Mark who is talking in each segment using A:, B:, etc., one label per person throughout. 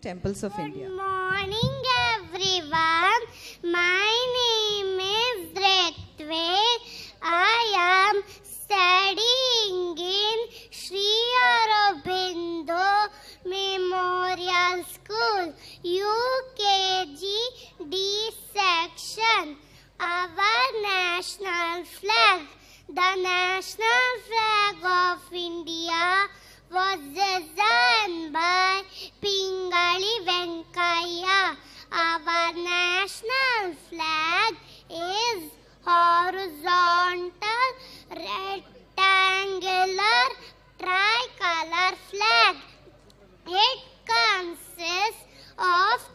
A: temples of Good India. Good morning, everyone. My name is Ritway. I am studying in Sri Aurobindo Memorial School, UKG D section. Our national flag, the national flag of India was designed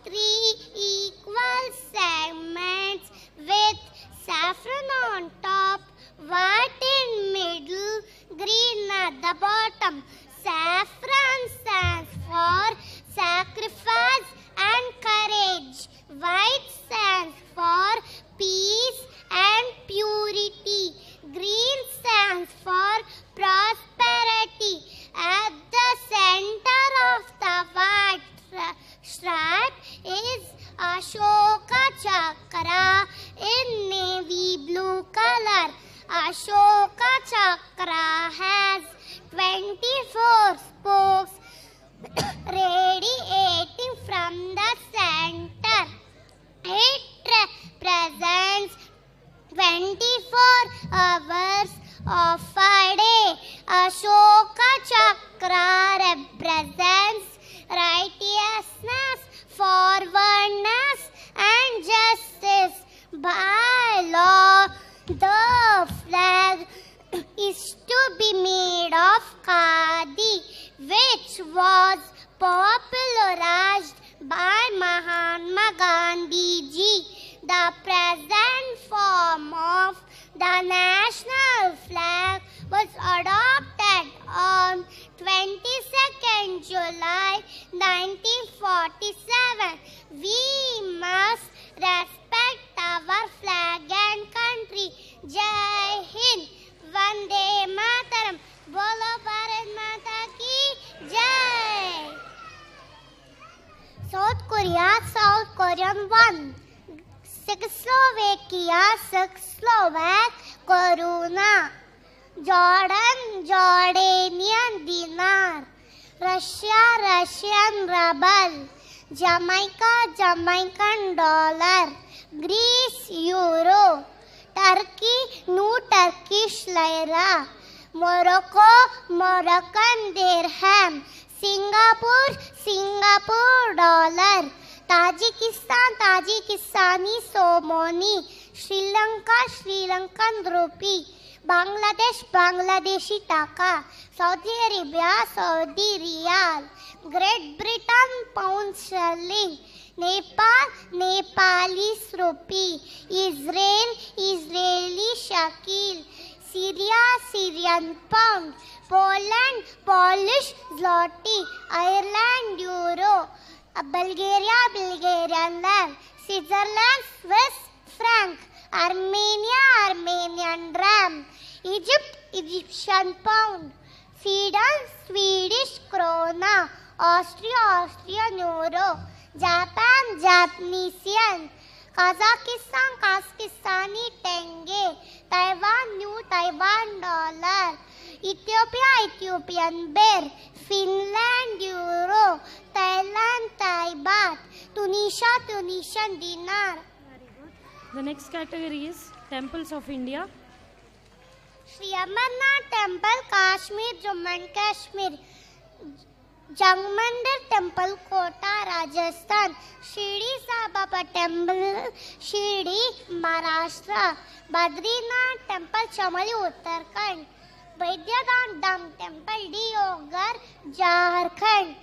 A: three equal segments with saffron on top, white in middle, green at the bottom. Saffron stands for sacrifice. chakra. In navy blue color, Ashoka chakra has 24 spokes radiating from the center. It represents 24 hours of form of the national flag was adopted on 22nd July 1947. We must respect our flag and country. Jai Hind, Vande Mataram, Bolo Bharat Mata Ki Jai. South Korea, South Korean one. Czechoslovakia, Slovak, Corona, Jordan, Jordanian dinar, Russia, Russian ruble, Jamaica, Jamaican dollar, Greece, euro, Turkey, new Turkish lira, Morocco, Moroccan dirham, Singapore, Singapore dollar. Tajikistan Tajikistani somoni Sri Lanka Sri Lankan rupee Bangladesh Bangladeshi taka Saudi Arabia Saudi riyal Great Britain pound sterling Nepal Nepali rupee Israel Israeli shekel Syria Syrian pound Poland Polish zloty Ireland euro Bulgaria, Bulgarian lamb, Switzerland, Swiss franc, Armenia, Armenian dram, Egypt, Egyptian pound, Sweden, Swedish krona, Austria, Austrian euro, Japan, Japanese yen, Kazakhstan, Kazakhstani tenge, Taiwan, New Taiwan dollar, Ethiopia, Ethiopian bear, Finland euro, Valentine bath, Tunisia, Tunisian dinar. Very good. The next category is temples of India. Shri Amarnath temple Kashmir Jammu Kashmir जंग मंदिर temple Kota Rajasthan Shirdi Sai Baba temple Shirdi Maharashtra Badrinath temple Chamoli Uttarakhand Vaidya Deoghar Jharkhand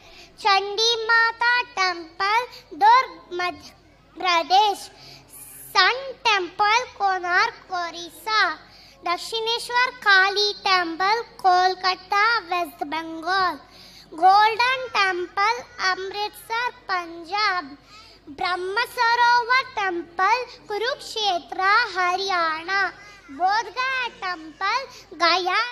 A: Chandi Mata temple Durg Madhya Pradesh sun temple Konark Orissa Dakshineswar Kali temple Kolkata West Bengal Golden Temple Amritsar Punjab Brahma Sarovar temple Kurukshetra Haryana Bodh Gaya temple गया